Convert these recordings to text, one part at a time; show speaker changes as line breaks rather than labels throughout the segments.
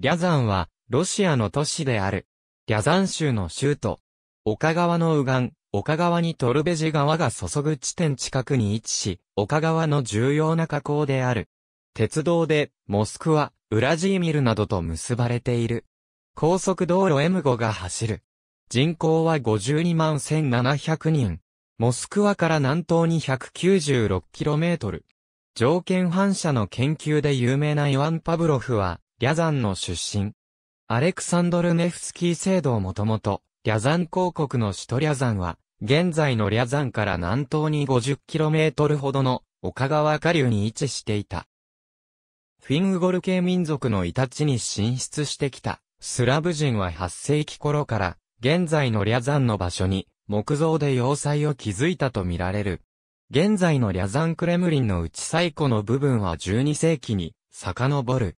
リャザンは、ロシアの都市である。リャザン州の州都。岡川の右岸、岡川にトルベジ川が注ぐ地点近くに位置し、岡川の重要な河口である。鉄道で、モスクワ、ウラジーミルなどと結ばれている。高速道路 M5 が走る。人口は52万1700人。モスクワから南東に 196km。条件反射の研究で有名なイワン・パブロフは、リャザンの出身。アレクサンドル・ネフスキー制度をもともと、リャザン公国の首都リャザンは、現在のリャザンから南東に 50km ほどの岡川下流に位置していた。フィンウゴル系民族のイタチに進出してきたスラブ人は8世紀頃から現在のリャザンの場所に木造で要塞を築いたとみられる。現在のリャザンクレムリンの内最古の部分は12世紀に遡る。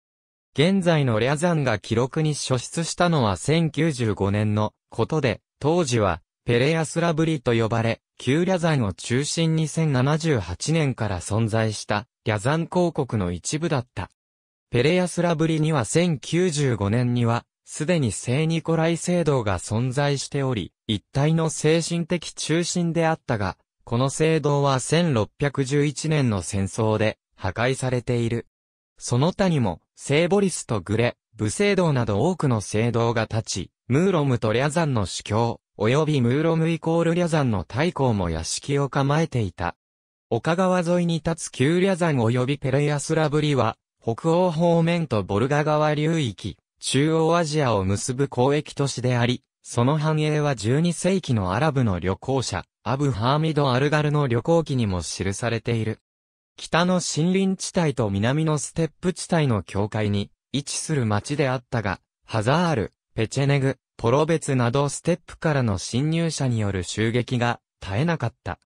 現在のリャザンが記録に初出したのは1095年のことで、当時はペレアスラブリと呼ばれ、旧リャザンを中心に1078年から存在したリャザン公国の一部だった。ペレアスラブリには1095年には、すでに聖ニコライ聖堂が存在しており、一体の精神的中心であったが、この聖堂は1611年の戦争で破壊されている。その他にも、聖ボリスとグレ、武聖堂など多くの聖堂が立ち、ムーロムとリャザンの主教、及びムーロムイコールリャザンの大公も屋敷を構えていた。岡川沿いに立つ旧リャザン及びペレイアスラブリは、北欧方面とボルガ川流域、中央アジアを結ぶ交易都市であり、その繁栄は12世紀のアラブの旅行者、アブ・ハーミド・アルガルの旅行記にも記されている。北の森林地帯と南のステップ地帯の境界に位置する町であったが、ハザール、ペチェネグ、ポロベツなどステップからの侵入者による襲撃が絶えなかった。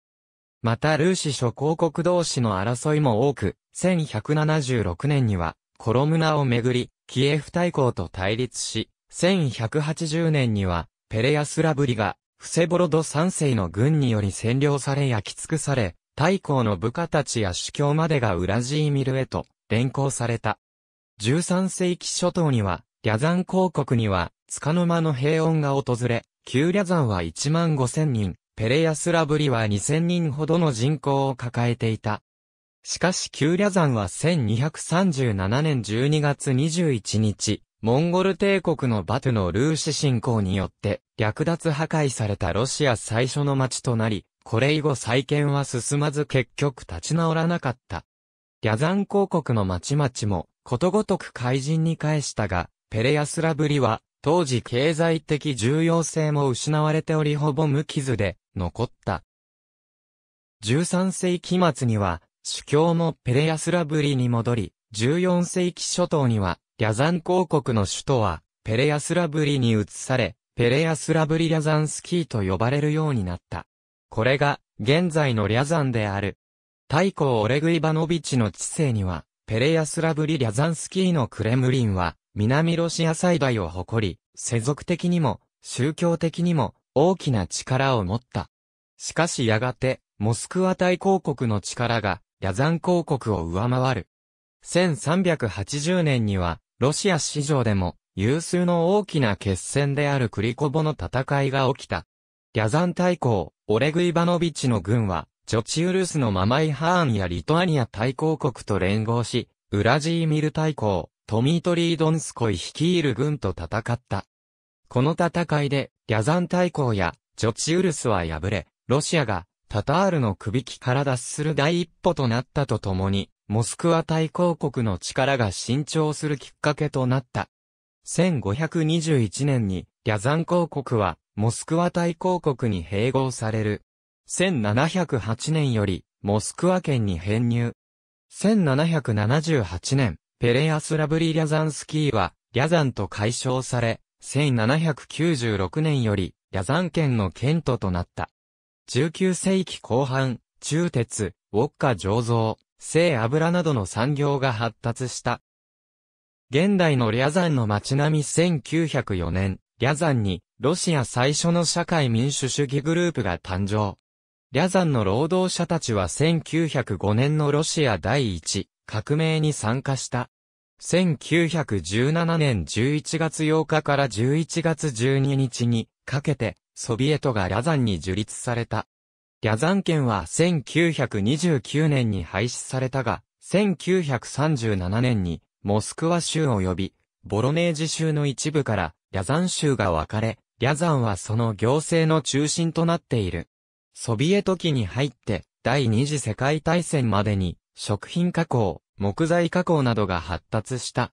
またルーシ諸公国同士の争いも多く、1176年には、コロムナをめぐり、キエフ大公と対立し、1180年には、ペレヤスラブリが、フセボロド三世の軍により占領され焼き尽くされ、太公の部下たちや主教までがウラジーミルへと連行された。13世紀初頭には、リン公国には、束の間の平穏が訪れ、旧リャザンは1万5千人、ペレヤスラブリは2000人ほどの人口を抱えていた。しかし旧リャザンは1237年12月21日、モンゴル帝国のバトゥのルーシ侵攻によって、略奪破壊されたロシア最初の町となり、これ以後再建は進まず結局立ち直らなかった。リン広告の町々もことごとく怪人に返したが、ペレヤスラブリは当時経済的重要性も失われておりほぼ無傷で残った。13世紀末には主教もペレヤスラブリに戻り、14世紀初頭にはリン広告の首都はペレヤスラブリに移され、ペレヤスラブリリャザンスキーと呼ばれるようになった。これが、現在のリャザンである。太古オレグイバノビチの知性には、ペレヤスラブリ・リャザンスキーのクレムリンは、南ロシア最大を誇り、世俗的にも、宗教的にも、大きな力を持った。しかしやがて、モスクワ大公国の力が、リャザン公国を上回る。1380年には、ロシア史上でも、有数の大きな決戦であるクリコボの戦いが起きた。リャザン大公、オレグ・イバノビッチの軍は、ジョチウルスのママイハーンやリトアニア大公国と連合し、ウラジーミル大公、トミートリー・ドンスコイ率いる軍と戦った。この戦いで、リャザン大公や、ジョチウルスは敗れ、ロシアが、タタールの首輝から脱する第一歩となったとともに、モスクワ大公国の力が伸長するきっかけとなった。1521年に、リャザン公国は、モスクワ大公国に併合される。1708年より、モスクワ県に編入。1778年、ペレアスラブリ・リャザンスキーは、リャザンと解消され、1796年より、リャザン県の県都となった。19世紀後半、中鉄、ウォッカ醸造、聖油などの産業が発達した。現代のリャザンの街並み1904年、リャザンにロシア最初の社会民主主義グループが誕生。リャザンの労働者たちは1905年のロシア第一革命に参加した。1917年11月8日から11月12日にかけてソビエトがリャザンに樹立された。リャザン県は1929年に廃止されたが、1937年にモスクワ州及びボロネージ州の一部からリャザン州が分かれ、リャザンはその行政の中心となっている。ソビエト期に入って、第二次世界大戦までに、食品加工、木材加工などが発達した。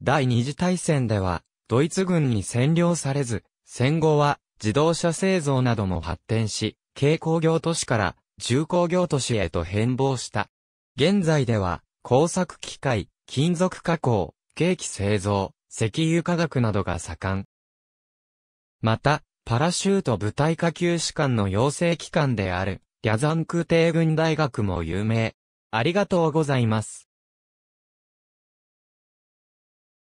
第二次大戦では、ドイツ軍に占領されず、戦後は自動車製造なども発展し、軽工業都市から重工業都市へと変貌した。現在では、工作機械、金属加工、ケーキ製造、石油化学などが盛ん。また、パラシュート部隊下級士官の養成機関である、リャザン空挺軍大学も有名。ありがとうございます。